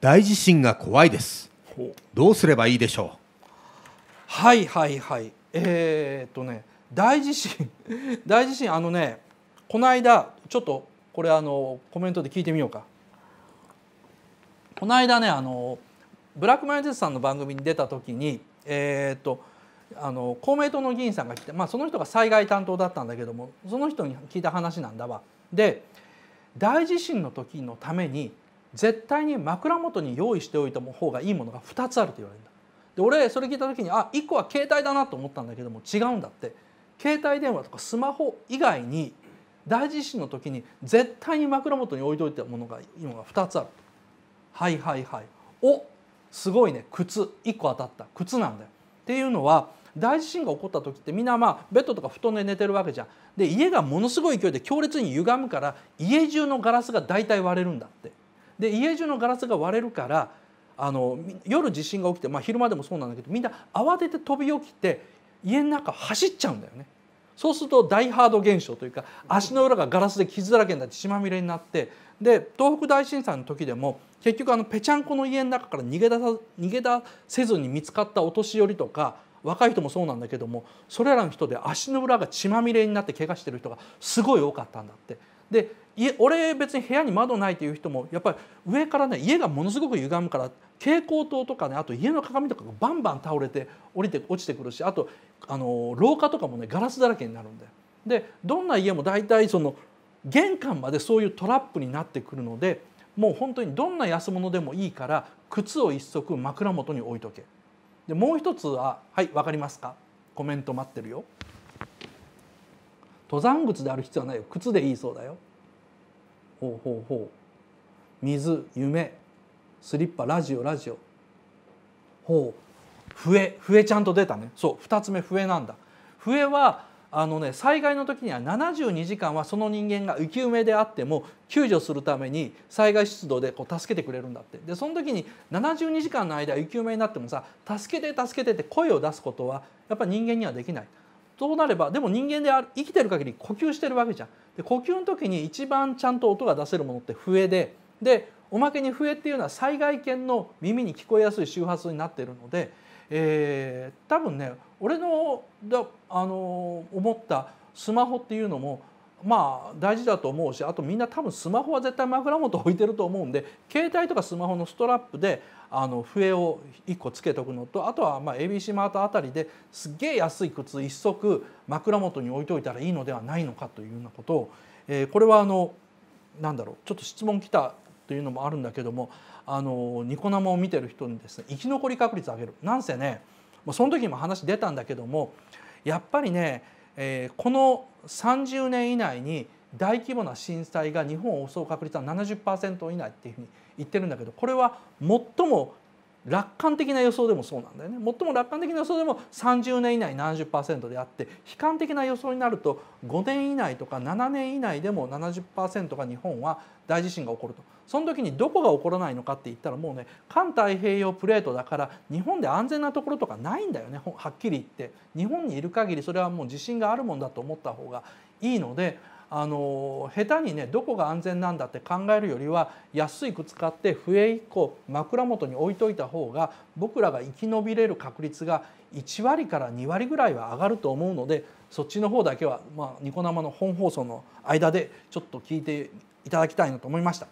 大地震が怖いですどうすればいいでしょうはいはいはいえー、っとね大地震 大地震あのねこの間ちょっとこれあのコメントで聞いてみようかこの間ねあのブラックマヨネーズさんの番組に出た時にえー、っとあの公明党の議員さんが来て、まあ、その人が災害担当だったんだけどもその人に聞いた話なんだわ。で大地震の時のために絶対に枕元に用意しておいた方がいいものが2つあると言われるんだで俺それ聞いた時にあ1個は携帯だなと思ったんだけども違うんだって携帯電話とかスマホ以外に大地震の時に絶対に枕元に置いといたものが今が2つあるはいはいはいおすごいね靴1個当たった靴なんだよっていうのは大地震が起こった時ってみんなまあベッドとか布団で寝てるわけじゃんで家がものすごい勢いで強烈に歪むから家中のガラスが大体割れるんだってで家中のガラスが割れるからあの夜地震が起きて、まあ、昼間でもそうなんだけどみんな慌てて飛び起きて家の中走っちゃうんだよね。そうするとダイハード現象というか足の裏がガラスで傷だらけになって血まみれになってで東北大震災の時でも結局あのぺちゃんこの家の中から逃げ出さ逃げ出せずに見つかったお年寄りとか若い人もそうなんだけどもそれらの人で足の裏が血まみれになって怪我してる人がすごい多かったんだって。で俺別に部屋に窓ないという人もやっぱり上からね家がものすごく歪むから蛍光灯とかねあと家の鏡とかがバンバン倒れて降りて落ちてくるしあとあの廊下とかもねガラスだらけになるんででどんな家も大体その玄関までそういうトラップになってくるのでもう本当にどんな安物でもいいから靴を一足枕元に置いとけでもう一つは「はい分かりますかコメント待ってるよ」「登山靴である必要はないよ靴でいいそうだよ」ほうほうほう水夢スリッパラジオラジオほう笛笛ちゃんと出たねそう2つ目笛なんだ笛はあのね災害の時には72時間はその人間が生き埋めであっても救助するために災害出動でこう助けてくれるんだってでその時に72時間の間生き埋めになってもさ「助けて助けて」って声を出すことはやっぱ人間にはできないそうなればでも人間である生きてる限り呼吸してるわけじゃん。で呼吸の時に一番ちゃんと音が出せるものって笛ででおまけに笛っていうのは災害犬の耳に聞こえやすい周波数になってるので、えー、多分ね俺のだあの思ったスマホっていうのもまあ大事だと思うしあとみんな多分スマホは絶対枕元置いてると思うんで携帯とかスマホのストラップであの笛を1個つけとくのとあとはまあ ABC マートあたりですげえ安い靴1足枕元に置いといたらいいのではないのかというようなことを、えこれはあのなんだろうちょっと質問来たというのもあるんだけどもあのニコ生を見てる人にですね生き残り確率上げるなんせねその時も話出たんだけどもやっぱりねえー、この30年以内に大規模な震災が日本を襲う確率は70%以内っていうふうに言ってるんだけどこれは最も楽観的な予想でもそうなんだよね最も楽観的な予想でも30年以内70%であって悲観的な予想になると5年以内とか7年以内でも70%が日本は大地震が起こるとその時にどこが起こらないのかって言ったらもうね環太平洋プレートだから日本で安全なところとかないんだよねはっきり言って日本にいる限りそれはもう地震があるもんだと思った方がいいのであの下手にねどこが安全なんだって考えるよりは安い靴買って笛1個枕元に置いといた方が僕らが生き延びれる確率が1割から2割ぐらいは上がると思うのでそっちの方だけは、まあ、ニコ生の本放送の間でちょっと聞いていただきたいなと思いました。